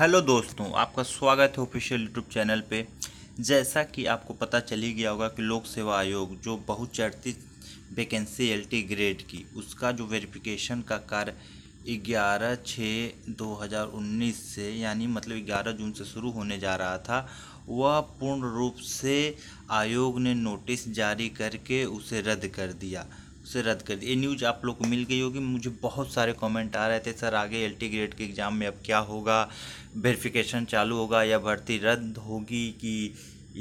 hello दोस्तों आपका स्वागत है ऑफिशियल यूट्यूब चैनल पे जैसा कि आपको पता चली गया होगा कि लोक सेवा आयोग जो बहुचर्चित वैकेंसी एलटी ग्रेड की उसका जो वेरिफिकेशन का कार्य ग्यारह छः 2019 हज़ार उन्नीस से यानी मतलब ग्यारह जून से शुरू होने जा रहा था वह पूर्ण रूप से आयोग ने नोटिस जारी करके उसे रद्द कर दिया उसे रद्द कर दिया ये न्यूज आप लोग को मिल गई होगी मुझे बहुत सारे कमेंट आ रहे थे सर आगे एल टी ग्रेड के एग्ज़ाम में अब क्या होगा वेरिफिकेशन चालू होगा या भर्ती रद्द होगी कि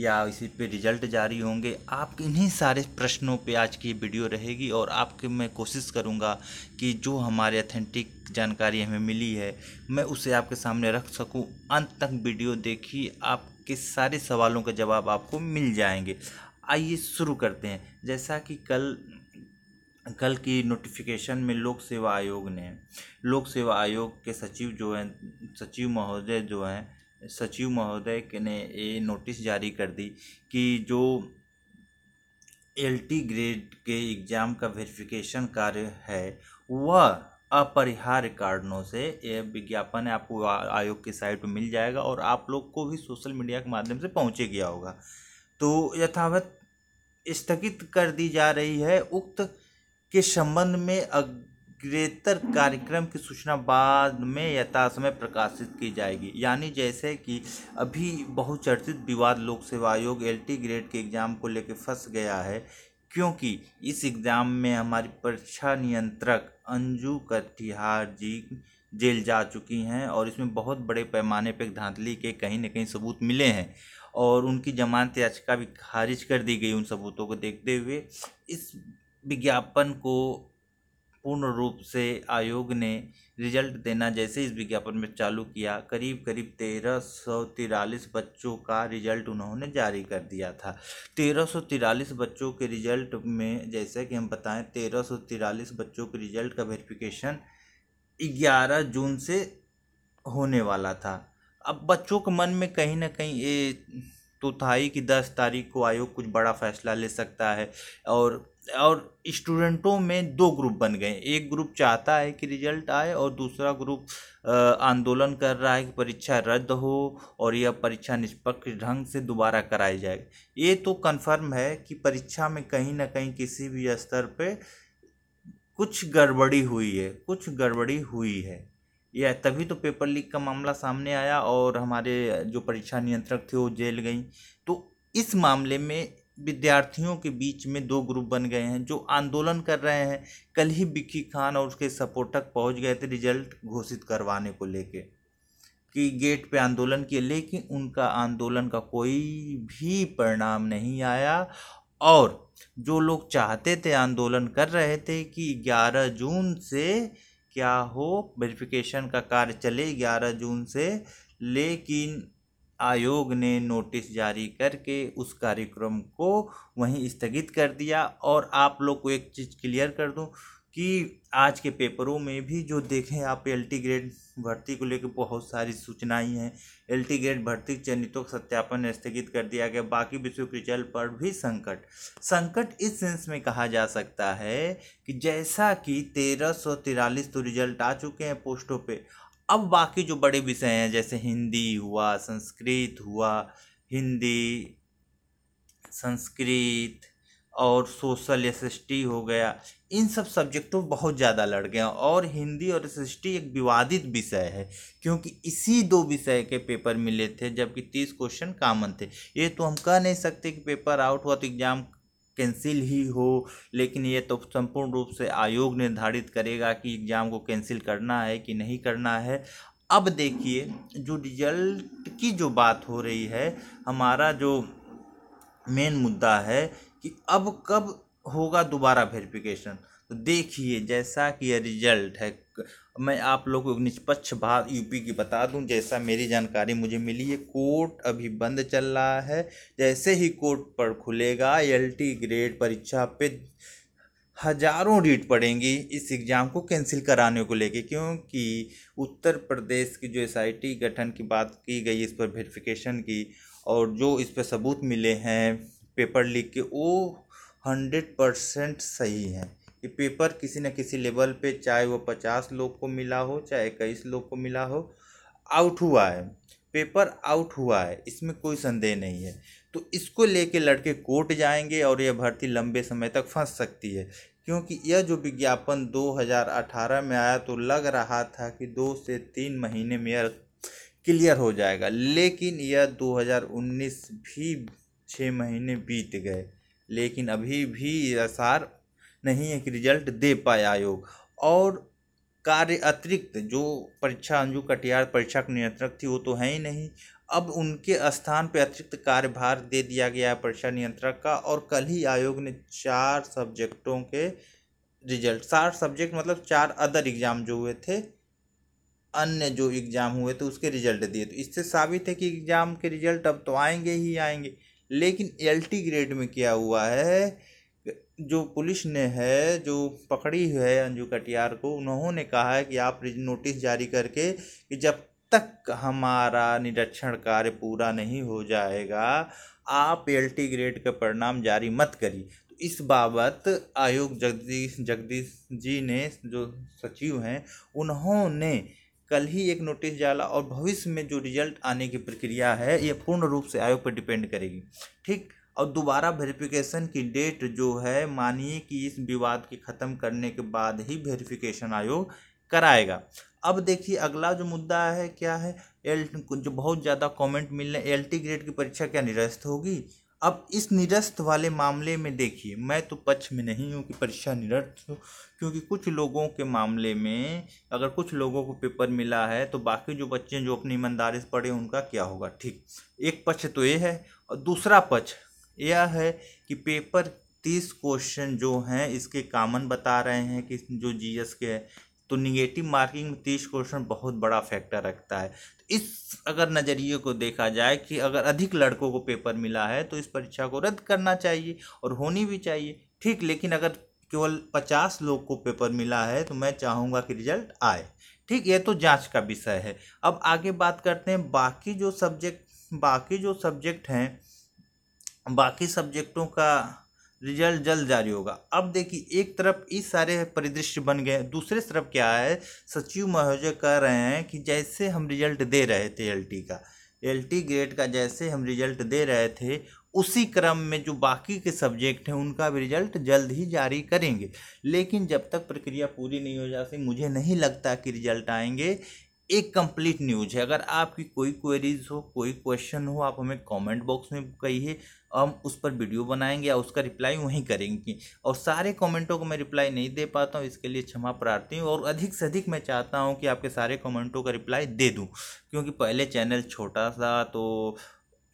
या इसी पे रिजल्ट जारी होंगे आप इन्हीं सारे प्रश्नों पे आज की वीडियो रहेगी और आपके मैं कोशिश करूँगा कि जो हमारे अथेंटिक जानकारी हमें मिली है मैं उसे आपके सामने रख सकूँ अंत तक वीडियो देखी आपके सारे सवालों के जवाब आपको मिल जाएंगे आइए शुरू करते हैं जैसा कि कल कल की नोटिफिकेशन में लोक सेवा आयोग ने लोक सेवा आयोग के सचिव जो हैं सचिव महोदय जो हैं सचिव महोदय ने ये नोटिस जारी कर दी कि जो एल टी ग्रेड के एग्ज़ाम का वेरिफिकेशन कार्य है वह अपरिहार्य कारणों से यह विज्ञापन आपको आयोग की साइट पर मिल जाएगा और आप लोग को भी सोशल मीडिया के माध्यम से पहुँचे गया होगा तो यथावत स्थगित कर दी जा रही है उक्त के संबंध में अग्रेतर कार्यक्रम की सूचना बाद में यथासमय प्रकाशित की जाएगी यानी जैसे कि अभी बहुचर्चित विवाद लोक सेवा आयोग एल ग्रेड के एग्ज़ाम को लेकर फंस गया है क्योंकि इस एग्ज़ाम में हमारी परीक्षा नियंत्रक अंजू कटिहार जी जेल जा चुकी हैं और इसमें बहुत बड़े पैमाने पर धांधली के कहीं ना कहीं सबूत मिले हैं और उनकी जमानत याचिका भी खारिज कर दी गई उन सबूतों को देखते हुए इस विज्ञापन को पूर्ण रूप से आयोग ने रिजल्ट देना जैसे इस विज्ञापन में चालू किया करीब करीब तेरह सौ तिरालीस बच्चों का रिजल्ट उन्होंने जारी कर दिया था तेरह सौ तिरालीस बच्चों के रिजल्ट में जैसे कि हम बताएं तेरह सौ तिरालीस बच्चों के रिजल्ट का वेरिफिकेशन ग्यारह जून से होने वाला था अब बच्चों के मन में कहीं ना कहीं ये तो था ही कि दस तारीख को आयोग कुछ बड़ा फैसला ले सकता है और और स्टूडेंटों में दो ग्रुप बन गए एक ग्रुप चाहता है कि रिजल्ट आए और दूसरा ग्रुप आंदोलन कर रहा है कि परीक्षा रद्द हो और यह परीक्षा निष्पक्ष ढंग से दोबारा कराई जाए ये तो कन्फर्म है कि परीक्षा में कहीं ना कहीं किसी भी स्तर पे कुछ गड़बड़ी हुई है कुछ गड़बड़ी हुई है यह तभी तो पेपर लीक का मामला सामने आया और हमारे जो परीक्षा नियंत्रक थे वो जेल गई तो इस मामले में विद्यार्थियों के बीच में दो ग्रुप बन गए हैं जो आंदोलन कर रहे हैं कल ही बिक्की खान और उसके सपोर्टक पहुंच गए थे रिजल्ट घोषित करवाने को लेके कि गेट पे आंदोलन किए लेकिन उनका आंदोलन का कोई भी परिणाम नहीं आया और जो लोग चाहते थे आंदोलन कर रहे थे कि 11 जून से क्या हो वेरिफिकेशन का कार्य चले 11 जून से लेकिन आयोग ने नोटिस जारी करके उस कार्यक्रम को वहीं स्थगित कर दिया और आप लोग को एक चीज़ क्लियर कर दूं कि आज के पेपरों में भी जो देखें आप एल टी ग्रेड भर्ती को लेकर बहुत सारी सूचनाएं हैं एल टी ग्रेड भर्ती चयनितों का सत्यापन स्थगित कर दिया गया बाकी विश्व के रिजल्ट पर भी संकट संकट इस सेंस में कहा जा सकता है कि जैसा कि तेरह सौ तिरालीस तो रिजल्ट आ चुके हैं पोस्टों पे अब बाकी जो बड़े विषय हैं जैसे हिंदी हुआ संस्कृत हुआ हिंदी संस्कृत और सोशल एस एस टी हो गया इन सब सब्जेक्टों तो बहुत ज़्यादा लड़ गए और हिंदी और एस एस टी एक विवादित विषय है क्योंकि इसी दो विषय के पेपर मिले थे जबकि तीस क्वेश्चन कामन थे ये तो हम कह नहीं सकते कि पेपर आउट हुआ तो एग्ज़ाम कैंसिल ही हो लेकिन ये तो संपूर्ण रूप से आयोग निर्धारित करेगा कि एग्ज़ाम को कैंसिल करना है कि नहीं करना है अब देखिए जो रिजल्ट की जो बात हो रही है हमारा जो मेन मुद्दा है कि अब कब होगा दोबारा वेरिफिकेशन तो देखिए जैसा कि यह रिजल्ट है मैं आप लोगों को निष्पक्ष भारत यूपी की बता दूं जैसा मेरी जानकारी मुझे मिली है कोर्ट अभी बंद चल रहा है जैसे ही कोर्ट पर खुलेगा एल ग्रेड परीक्षा पे हजारों रीट पड़ेंगी इस एग्ज़ाम को कैंसिल कराने को लेके क्योंकि उत्तर प्रदेश की जो एस गठन की बात की गई इस पर वेरिफिकेशन की और जो इस पर सबूत मिले हैं पेपर लीक के वो हंड्रेड परसेंट सही हैं कि पेपर किसी न किसी लेवल पे चाहे वो पचास लोग को मिला हो चाहे इक्कीस लोग को मिला हो आउट हुआ है पेपर आउट हुआ है इसमें कोई संदेह नहीं है तो इसको लेके लड़के कोर्ट जाएंगे और यह भर्ती लंबे समय तक फंस सकती है क्योंकि यह जो विज्ञापन 2018 में आया तो लग रहा था कि दो से तीन महीने में यह क्लियर हो जाएगा लेकिन यह 2019 भी छः महीने बीत गए लेकिन अभी भी आसार नहीं एक रिजल्ट दे पाया आयोग और कार्य अतिरिक्त जो परीक्षा अंजू कटियार परीक्षा नियंत्रक थी वो तो है ही नहीं अब उनके स्थान पर अतिरिक्त कार्यभार दे दिया गया है परीक्षा नियंत्रक का और कल ही आयोग ने चार सब्जेक्टों के रिजल्ट चार सब्जेक्ट मतलब चार अदर एग्ज़ाम जो हुए थे अन्य जो एग्ज़ाम हुए थे उसके रिजल्ट दिए तो इससे साबित है कि एग्ज़ाम के रिजल्ट अब तो आएंगे ही आएंगे लेकिन एल ग्रेड में क्या हुआ है जो पुलिस ने है जो पकड़ी है अंजू कटियार को उन्होंने कहा है कि आप नोटिस जारी करके कि जब तक हमारा निरीक्षण कार्य पूरा नहीं हो जाएगा आप एल टी ग्रेड का परिणाम जारी मत करिए तो इस बाबत आयोग जगदीश जगदीश जी ने जो सचिव हैं उन्होंने कल ही एक नोटिस डाला और भविष्य में जो रिजल्ट आने की प्रक्रिया है ये पूर्ण रूप से आयोग पर डिपेंड करेगी ठीक और दोबारा वेरिफिकेशन की डेट जो है मानिए कि इस विवाद के ख़त्म करने के बाद ही वेरिफिकेशन आयोग कराएगा अब देखिए अगला जो मुद्दा है क्या है एल जो बहुत ज़्यादा कमेंट मिल रहे एल टी ग्रेड की परीक्षा क्या निरस्त होगी अब इस निरस्त वाले मामले में देखिए मैं तो पक्ष में नहीं हूँ कि परीक्षा निरस्त हो क्योंकि कुछ लोगों के मामले में अगर कुछ लोगों को पेपर मिला है तो बाकी जो बच्चे जो अपनी ईमानदारी से पढ़े उनका क्या होगा ठीक एक पक्ष तो ये है और दूसरा पक्ष यह है कि पेपर तीस क्वेश्चन जो हैं इसके कामन बता रहे हैं कि जो जीएस के हैं तो निगेटिव मार्किंग में तीस क्वेश्चन बहुत बड़ा फैक्टर रखता है तो इस अगर नज़रिए को देखा जाए कि अगर अधिक लड़कों को पेपर मिला है तो इस परीक्षा को रद्द करना चाहिए और होनी भी चाहिए ठीक लेकिन अगर केवल पचास लोग को पेपर मिला है तो मैं चाहूँगा कि रिजल्ट आए ठीक ये तो जांच का विषय है अब आगे बात करते हैं बाकी जो सब्जेक्ट बाकी जो सब्जेक्ट हैं बाकी सब्जेक्टों का रिजल्ट जल्द जारी होगा अब देखिए एक तरफ इस सारे परिदृश्य बन गए दूसरे तरफ क्या है सचिव महोदय कह रहे हैं कि जैसे हम रिजल्ट दे रहे थे एल का टी ग्रेड का जैसे हम रिजल्ट दे रहे थे उसी क्रम में जो बाकी के सब्जेक्ट हैं उनका भी रिजल्ट जल्द ही जारी करेंगे लेकिन जब तक प्रक्रिया पूरी नहीं हो जाती मुझे नहीं लगता कि रिजल्ट आएंगे एक कंप्लीट न्यूज है अगर आपकी कोई क्वेरीज हो कोई क्वेश्चन हो आप हमें कमेंट बॉक्स में कहिए हम उस पर वीडियो बनाएंगे या उसका रिप्लाई वहीं करेंगे और सारे कमेंटों को मैं रिप्लाई नहीं दे पाता हूँ इसके लिए क्षमा प्रार्थी हूँ और अधिक से अधिक मैं चाहता हूँ कि आपके सारे कमेंटों का रिप्लाई दे दूँ क्योंकि पहले चैनल छोटा सा तो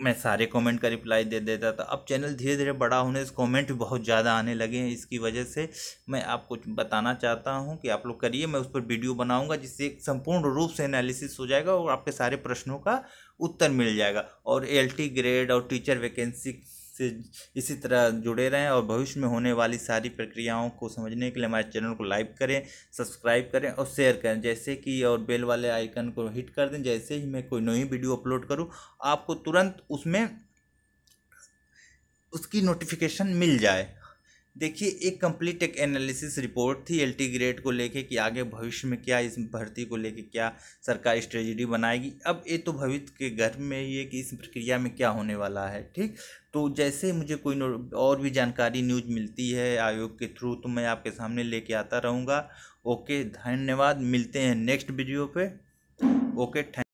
मैं सारे कमेंट का रिप्लाई दे देता था अब चैनल धीरे धीरे बड़ा होने से कमेंट बहुत ज़्यादा आने लगे हैं इसकी वजह से मैं आपको बताना चाहता हूं कि आप लोग करिए मैं उस पर वीडियो बनाऊंगा जिससे एक संपूर्ण रूप से एनालिसिस हो जाएगा और आपके सारे प्रश्नों का उत्तर मिल जाएगा और एल ग्रेड और टीचर वैकेंसी से इसी तरह जुड़े रहें और भविष्य में होने वाली सारी प्रक्रियाओं को समझने के लिए हमारे चैनल को लाइक करें सब्सक्राइब करें और शेयर करें जैसे कि और बेल वाले आइकन को हिट कर दें जैसे ही मैं कोई नई वीडियो अपलोड करूँ आपको तुरंत उसमें उसकी नोटिफिकेशन मिल जाए देखिए एक कंप्लीट एक एनालिसिस रिपोर्ट थी एलटी ग्रेड को लेके कि आगे भविष्य में क्या इस भर्ती को लेके क्या सरकार स्ट्रेटजी बनाएगी अब ये तो भविष्य के घर में ही है कि इस प्रक्रिया में क्या होने वाला है ठीक तो जैसे मुझे कोई और भी जानकारी न्यूज मिलती है आयोग के थ्रू तो मैं आपके सामने लेके आता रहूँगा ओके धन्यवाद मिलते हैं नेक्स्ट वीडियो पे ओके थैंक